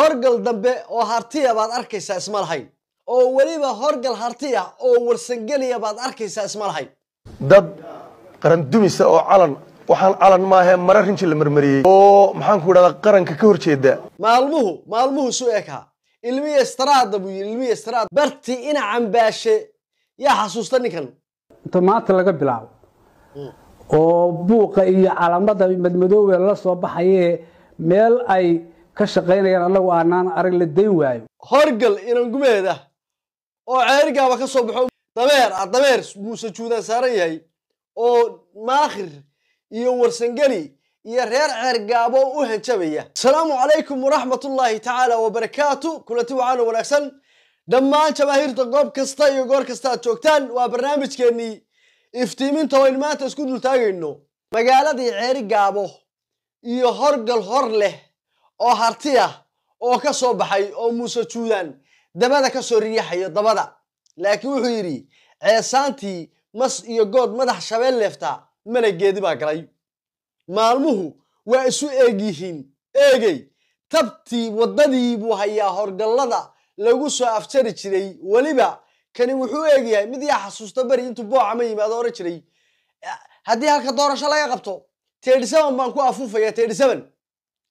horgal dambe oo hartiya baad arkaysaa isma lahayn oo weliba horgal harti ah oo warsangeliya baad arkaysaa isma lahayn dad qarandumisa oo calan waxaan calan maahe mare rinji la marmariyey oo maxaanku idhahdaa qaranka ka horjeeda maalmuhu maalmuhu suu ekaa ilmiya istaraada buu yidhi ilmiya istaraad barti ina cambaashe yaa xasuusta ninkan inta maanta laga bilaabo hmm. oo buuqa iyo calamada madmadoowe la soo baxaye meel ay ka shaqaynayaan annagu aanaan arag la dayn waayo horgal inan gumeed ah oo ceerigaaba ka soo baxo dameer ah dameer muuse juudaan saaran yahay oo maakhir iyo warsangeli iyo reer ceergaabo u hanjabaya asalaamu calaykum waraxmatullaahi tacaala wabarakaatu kulanti waxaana wanaagsan dhammaan jabaahiirta goob kasta iyo goor kasta aad joogtaan waa barnaamijkeennii iftiiminta oo in maanta isku dultaagayno magaaladii ceeri gaabo iyo horgal hor leh oo harti ah oo ka soo baxay oo muuse juudaan dabada ka soo riyaxayo dabada laakiin wuxuu yidhi ceesaantii mas iyo good madax shabeel leeftaa malaggeedi baa galay maalmuhu waa isu eeg yihiin eegey tabtii waddadii buu hayaa horgallada lagu soo afjari jiray weliba kani wuxuu eegyahay mid yaa xasuusta beri intuu booca ma yimaado oran jiray haddii halka doorasho laga qabto tedi seven baan ku afuufaya tedi seven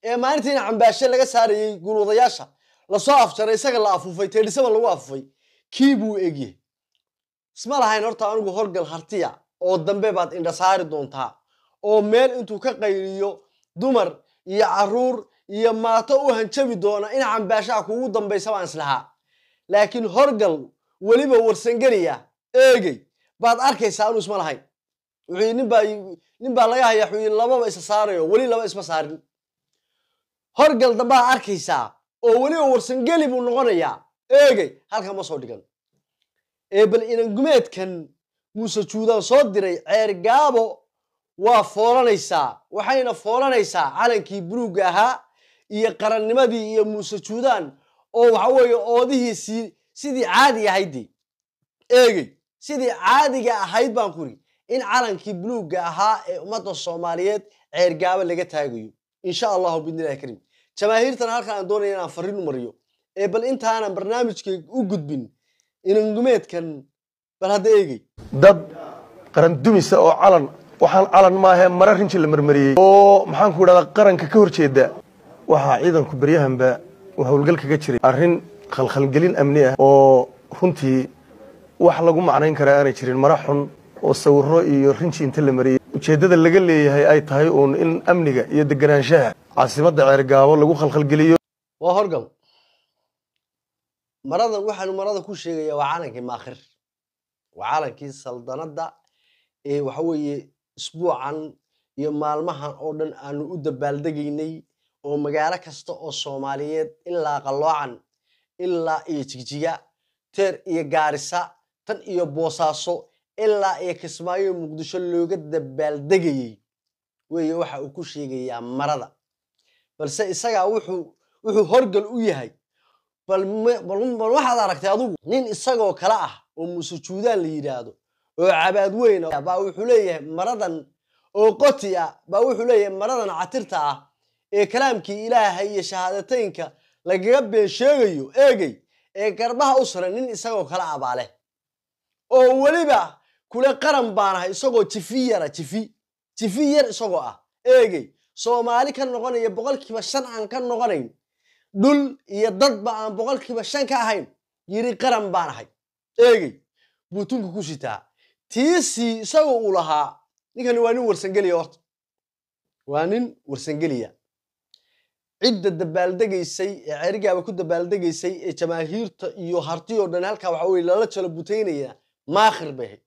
ee maalintiina cambaashe laga saarayay guuludayaasha lasoo afjaray isaga la afuufay teedhisaba lagu afufay kii buu egyahay isma lahayn horta anigu horgal hartiya oo dambe baad indhasaari doontaa oo meel intuu ka qayliyo dumar iyo caruur iyo maato u hanjabi doona in cambaashaha kuugu dambaysa baan islahaa laakiin horgal weliba warsangeliya eegey baad arkaysaa anuu isma lahayn wuxuu nin baa laga hayaa xu lababa isa saarayo weli laba isma saarin horgal dambaa arkaysaa oo weliba warsangeli buu noqonayaa eegey halkan ma soo dhigan ee bal inangumeedkan muuse juudaan soo diray ceergaabo waa foolanaysaa waxayna foolanaysaa calankii buluugga ahaa iyo qarannimadii iyo muuse juudaan oo waxa weeye oodihii si sidii caadi ahayddii eegey sidii caadiga ahayd baan kuri in calankii buluugga ahaa ee ummadda soomaaliyeed ceergaabo laga taagayo insha allahu biidnillahi kariim jamaahiirtan halkan aan doonaya inaan farriinu mariyo ee bal intaanan barnaamijkay u gudbin inangumeedkan bal hadda eegay dad qarandumisa oo calan waxaan calan maahe mare rinji la marmariyey oo maxaan ku idhahdaa qaranka ka hor waxaa ciidanku baryahanba uu howlgal kaga jiray arrin khalkhalgelin amni ah oo runtii wax lagu macnayn karaa aanay jirin mara xun oo sawirro iyo rinji inta la mariyey ujeeddada laga leeyahay ay tahay uun in amniga iyo deganaanshaha caasimadda ceergaabo lagu khalkhalgeliyo waa horgal maradan waxaanu marada ku sheegaya waa caalankii maakhir waa calankii saldanada ee waxa weeye isbuucan iyo maalmahan oo dhan aanu u dabaaldegaynay oo magaalo kasta oo soomaaliyeed ilaa qaloocan ilaa iyo jigjiga teer iyo gaarisa tan iyo boosaaso ilaa iyo kismaayo muqdisho looga dabaaldegayey weeye waxa uu ku sheegayaa marada balse isagaa wuxuu horgal u yahay bal waxaad aragtay adugu nin isagoo kale ah oo musujuudaan la yidhaahdo oo cabaad weyn ah, baa wuxuu leeyahay maradan oo qoti ah baa wuxuu leeyahay maradan catirta ah ee kalaamkii ilaahay iyo shahaadateynka lagaga been sheegayo eegay ee garbaha u suran nin isagoo kale abaaleh ah oo weliba kule qaran baan ahay isagoo jifi yara jifi jifi yar isagoo ah eegey soomaali ka noqonaya boqolkiiba shan aan ka noqonayn dhul iyo dadba aan boqolkiiba shan ka ahayn yiri qaran baan ahay eegey buutunka ku sitaa tiisii isagoo uu lahaa ninkani waa nin warsangeliya horta waa nin warsangeliya cidda dabaaldegaysay ee cerigaaba ku dabaaldegaysay ee jamaahiirta iyo hartiyoo dhan halkaa waxa weye lala jalo butaynaya maakhir bay ahayd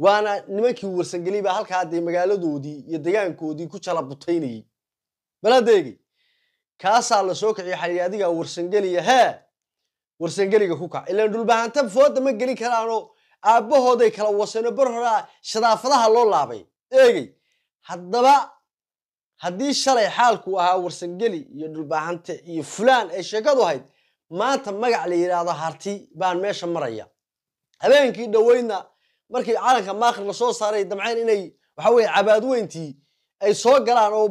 waana nimankii warsangeliyey baa halkaa dee magaaladoodii iyo degaankoodii ku jala butaynayey baladeegi kaasaa la soo kiciyo xali adigaa warsangeliya hee warsangeliga ku kac ilaan dhulbahanta fooda ma gelin karaanoo aabbahooday kala waseeno bar horaa shadaafadaha loo laabay eegey haddaba haddii shalay xaalku ahaa warsangeli iyo dhulbaahante iyo fulaan ay sheekadu ahayd maanta magac la yidhaahdo harti baan meesha maraya habeenkii dhoweydna markii calanka maakhir lasoo saaray damceen inay waxa weye cabaad weyntii ay soo galaan oo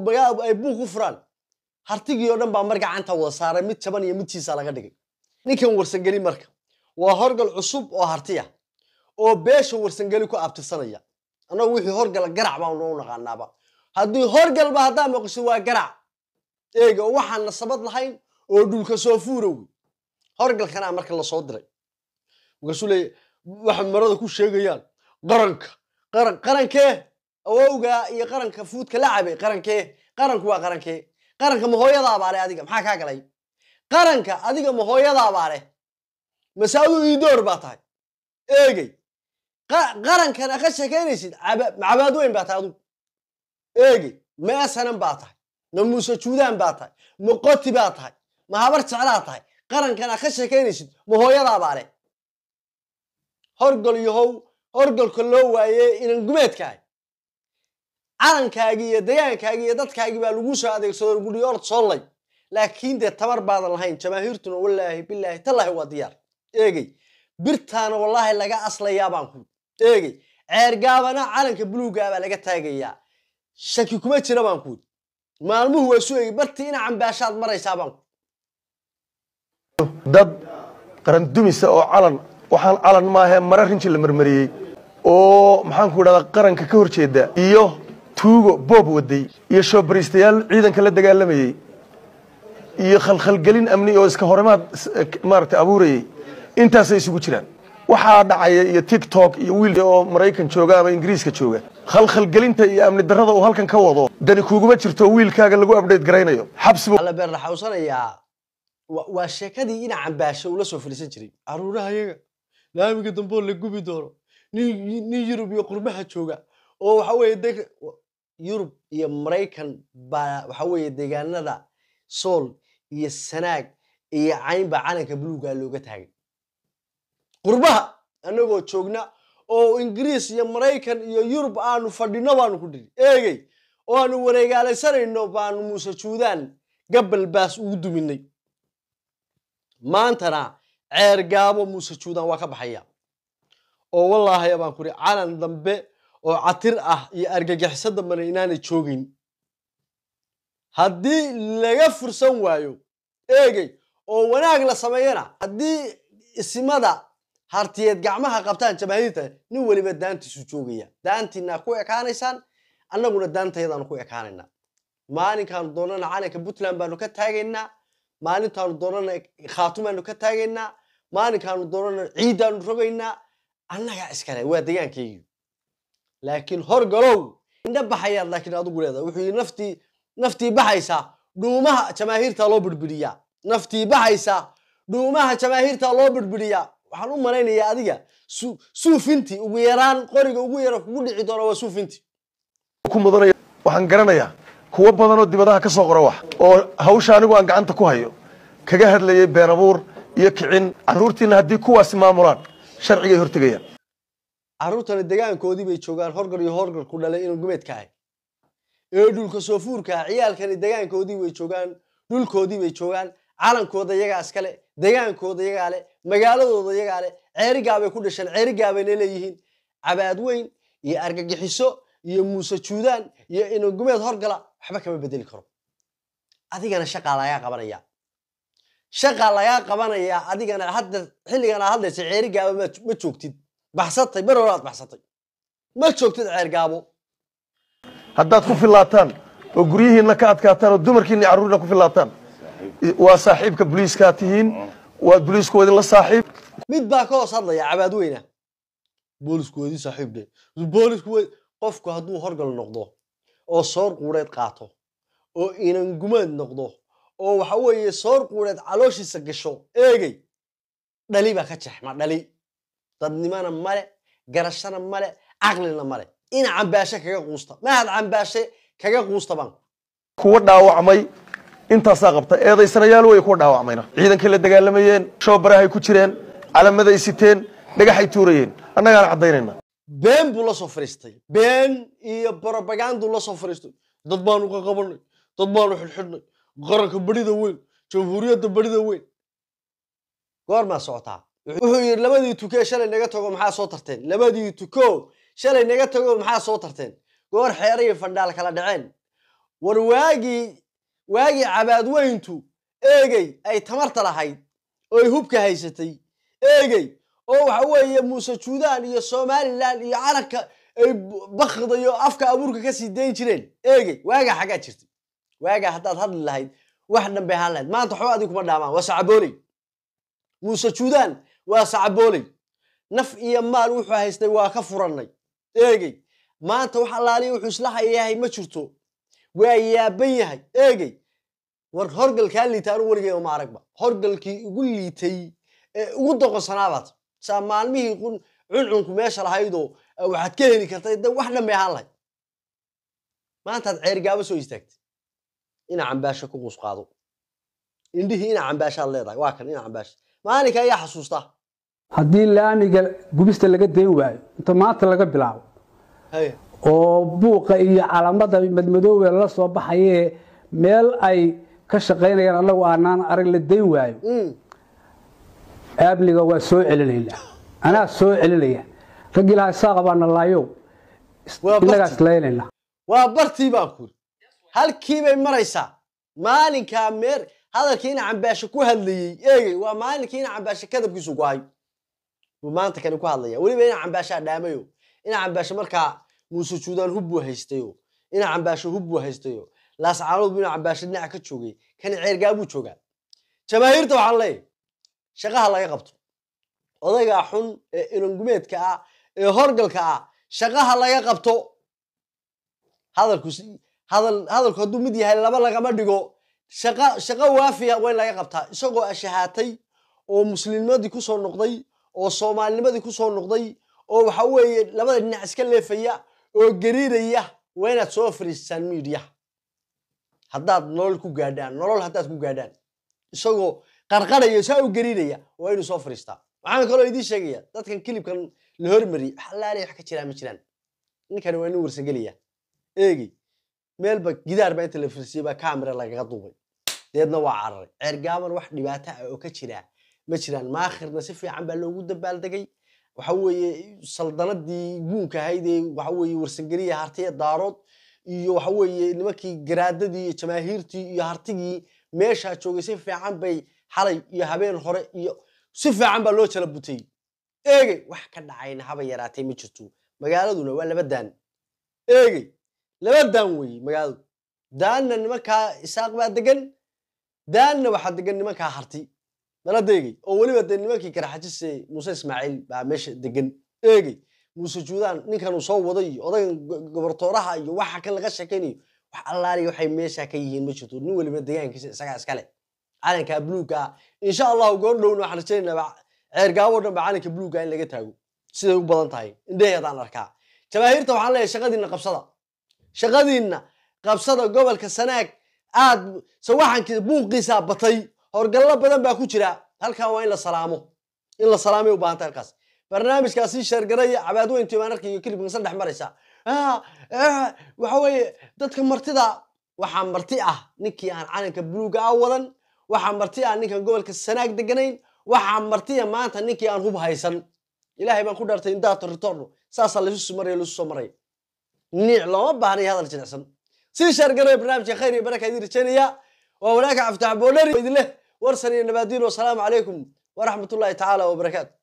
ay buuq ku furaan hartigii oo dhan baa mar gacanta wada saaray mid jaban iyo midtiisa laga dhigay ninkan warsangeli marka waa horgal cusub oo hartiya ah, oo beesha warsangeli ku abtirsanaya annagu wixii horgala garac baan noo naqaanaaba haddii horgalba haddaa maqashid waa garac eega oo waxaan nasabad lahayn oo dhulka soo fuurow horgalkanaa marka lasoo diray markaasuu leeya waxay marada ku sheegayaan qaranka qaran qarankee awowgaa iyo qaranka fuudka la cabay qarankee qaranku waa qarankee qaranka mahooyadaabaa leh adiga maxaa kaa galay qaranka adiga mahooyadaabaa leh masaadu ii baa tahay eegey qarankana ka sheekaynaysid cabaad weyn baa tahay adugu eegey meesanan baa tahay ma muuse juudaan baa tahay maqoti baa tahay ma habar jeclaa tahay qarankana ka sheekaynaysid mahooyadaabaa leh horgol yahow horgalka loo waayey inan gumeedkaahay calankaagii iyo dagaankaaga iyo dadkaagii baa lagu soo adeegsado gudhiyoord soolay laakiin dee tabar baadan lahayn jamaahiirtuna walaahi bilaahi tallaahi waa diyaar eegey birtaana wallaahi laga aslayaa ku eegey ceergaabana calanka buluuggaabaa laga taagayaa shaki kuma jira baan kuudi maalmuhu waa sugayay bartii inacan baashaad maraysaa baan ku dad qarandumise oo calan waxaan calan maahe mara rinji la marmariyey oo maxaanku idhahdaa qaranka ka horjeeda iyo tuugo boob waday iyo shoobariistayaal ciidanka la dagaalamayey iyo khalkhalgelin amni oo iska horemaad eh, maaragtay abuurayey intaasay isugu jiraan waxaa dhacaya iyo tiktok iyo wiil oo maraykan jooga ama ingiriiska jooga khalkhalgelinta iyo amni darrada uu halkan ka wado dani kuuguma jirto wiilkaaga lagu abdhayt garaynayo xabsibualla been raxawsanayaa waa sheekadii ina cambaasho ula soo fadhiisan jiray aruuraha iyaga laamiga dambe la gubi doono nin yurub iyo qurbaha jooga oo waxa yurub iyo maraykan baa waxa weye deegaanada sool iyo sanaag iyo caynba calanka buluugaa ah looga taagay qurbaha annagoo joogna oo ingiriis iyo maraykan iyo yurub aanu fadhino baanu ku dhiri eegey oo aanu wareegaalaysanayno baanu muuse juudaan gabal baas ugu duminay maantana ceer gaabo muuse juudan waa ka baxaya oo wallaahi abaan kuri calan dambe oo catir ah iyo argagixiso dambena inaanay joogin haddii laga fursan waayo eegey oo wanaag la sameeyana haddii isimada hartiyeed gacmaha qabtaan jamaahiirta nin weliba daantiisu joogaya daantiinaa ku ekaanaysaan annaguna daantayadaanu ku ekaanaynaa maalinkaanu doonana calanka puntland baanu ka taagaynaa maalintaanu doonana khaatumaanu ka taagaynaa maalinkaanu doonana ciiddaanu rogaynaa annagaa iskale waa degaankaygii laakiin horgalow galow indha baxayaad laakiin adigu leedahay wuxuu naftii naftii baxaysaa dhuumaha jamaahiirtaa loo birbiriyaa naftii baxaysaa dhuumaha jamaahiirtaa loo birbiriyaa waxaan u malaynayaa adiga suufinti ugu yaraan qoriga ugu yara kugu dhici doona waa suufintii waxaan garanayaa kuwo badanoo dibadaha kasoo qora wax oo hawsha anigu aan gacanta ku hayo kaga hadlayay been iyo kicin carruurtiina haddii kuwaasi maamulaan sharcigay hortegayaan carruurtana degaankoodii bay joogaan horgar iyo horgar ku dhalay inuu gumeedkaahay ee dhulka soofuurkaah ciyaalkani degaankoodii way joogaan dhulkoodii bay joogaan calankooda iyagaa iskale degaankooda iyagaa le magaaladooda iyagaa le ceerigaabay ku dhasheen ceerigaabayna leeyihiin cabaad weyn iyo argagixiso iyo muuse juudaan iyo inogumeed horgala waxba kama bedeli karo adigana shaqaa lagaa qabanaya shaqaa lagaa qabanaya adigana hadda xilligan aad hadlaysa ceeri ma joogtid baxsatay mar hore baxsatay ma joogtid ceer gaabo haddaad ku filaataan oo guryihiinna ka adkaataan oo dumarkiina iyo ku filaataan waa saaxiibka boliiskaa tihiin waad boliisku la saaxiib mid baa ka hoos hadlaya cabaad weyna boolisku wadin saaxiibde boolisku qofku hadduu horgal noqdo oo soor quureed qaato oo inangumaad noqdo oo waxa weeye soor quureed calooshiisa gasho eegey dhali baa ka jaxma dhali dadnimana male garashana male caqlina male ina cambaashe kaga quusta mahad cambaashe kaga quusta baan kuwa dhaawacmay intaasaa qabta eedaysanayaal weye kuwa dhaawacmayna ciidankay la dagaalamayeen shoobarahay ku jireen calamaday siteen dhagaxay tuurayeen annagaana caddaynayna been buu la soo fadhiistay been iyo barobaganduu la soo fadhiistay dad baanu ka qabanay dad baanu xidhxidhnay qaranka barida weyn jamhuuriyadda berida weyn goormaa socotaa wuxuu yidhi labadii tukee shalay naga tago maxaa soo tarteen labadii tuko shalay naga tago maxaa soo tarteen goor xeerahii fandhaal kala dhaceen war waagii waagii cabaadweyntu eegey ay tamarta lahayd oo hubka haysatay eegey oo waxa weeye muuse juudahan iyo somalilan iyo calanka ay bakda iyo afka abuurka kasii dayn jireen eegey waagaa xaggaa jirtay waagaa haddaad hadli lahayd wax dhanbay ahaan lahayd maanta waxba adig kuma dhaamaan waa sacabooley muuse juudaan waa sacabooley naf iyo maal wuxuu haystay waa ka furannay eegey maanta wax allaaliya wuxuu isla hayahay ma jirto waa yaaban yahay eegey war horgalkaa liita anu weligeeda ma aragba horgalkii ugu liitay ee ugu doqonsanaabaato saa maalmihii kun cuncunku meesha lahaydoo waxaad ka heli kartay de wax dhanbay ahaan lahayd maantaad ceergaabo soo istaagtay ina cambaasha ku qusqaado indhihii ina cambaashaad leedahay waa kan ina cambaasha maalinka ayaa xasuustaa haddii laamiga gubista laga dayn waayo inta maanta laga bilaabo oo buuqa iyo calamada madmadoowe lala soo baxayee meel ay ka shaqaynayaan annagu aanaan arag la dayn waayo mm aabliga waa soo celinayna anaa soo celinaya rag ilaahay saa qabaana laayow inagaas laynayna waa bartii baan kuuri halkii bay maraysaa maalinkaa meer hadalkii ina cambaasho ku hadlayey eegey waa maalinkii ina cambaasho kadabkiisu go-ay buu maanta kani ku hadlaya weliba ina cambaashaa dhaamayo ina cambaasho markaa muusujuudaan hub buu haystayo ina cambaasho hub haystayo laascaanuud buu ina cambaasho dhinaca ka joogay kan ceergaa buu joogaa jamaahiirta waxaan leeyahy shaqaha laga qabto odaygaa xun ee ilangumeedka ah ee horgalka ah shaqaha laga qabto hadalku hadduu mid yahay laba lagama dhigo shaqo waafiya waa laga qabtaa isagoo ashahaatay oo muslimnimadii ku soo noqday oo soomaalinimadii ku soo noqday oo waxa weeye labada dhinac iska leefaya oo gariiraya waa inaad soo fariistaan miidiyaha haddaad nolol ku gaadhaan nolol haddaad ku gaadhaan isagoo qarqaraya saa u gelinaya waa inuu soo fariistaa waxaan kaloo idiin sheegaya dadkan kilibkan la hormariyey xalaali wax ka jiraa ma jiraan ninkani waa nin warsagelaya eegi meelba gidaar inta la firsiyey baa kamera lagaga duubay deedna waa cararay ceergaaban wax dhibaata ah oo ka jiraa ma jiraan maakhirna si fiican baa loogu dabaaldegay waxa weeye saldanadii guunka ahaydee waxa weeye warsangeliya hartiya daarood iyo waxa weeye nimankii garaadadii iyo jamaahiirtii iyo hartigii meeshaa joogay si fiican bay xalay iyo habeen hore iyo si fiican baa loo jala butay eegey wax ka dhacayna haba yaraatay ma jirto magaaladuna waa laba daan eegey laba daan weeye magaaladu daanna nimankaa isaaq baa degan daanna waxaa degan nimankaa harti nala deegey oo weliba dee nimankii karaxajise muuse ismaaciil baa meesha degan eegey muuse juudaan ninkanuu soo waday iyo gobortooraha iyo waxa kan laga sheekaynayo wax allaaliya waxay meesha ka yihiin ma jirto nin welibana deegaankiisa isagaa iskale calanka bluuga insha allahu goor waxaan rajaynaynaa ceergaabo dhan ba calanka bluuga in laga taago siday u badan tahay indhaheedaan arkaa jamaahiirta waxaan leeyahay shaqadiinna qabsada shaqadiinna qabsada gobolka sanaag aad sawaxankiisa buuqiisaa batay horgallo badan baa ku jira halkan waa in la salaamo in la salaamay u baahantay halkaas barnaamijkaasi sheergaraya cabaad weyn timaanarka iyo kilibkansan dhex maraysa ah, ah, waxa weeye dadka martida waxaa marti ah ninkii aan calanka bluuga ah wadan waxaa marti aan ninkan gobolka sanaag deganayn waxaa martiya maanta ninkii aan hub haysan ilaahay baan ku dhaartay indaato ritorno saasaa laisu maray laisu maray niic looma baahnayo hadal jinicsan sii shaargaro barnaamijka khayr iyo baraka idin rajaynaya waa wanaagka cabditax boodhari idin leh war san iyo nabaadiin wasalaamu calaykum waraxmatullaahi tacaala wabarakaatu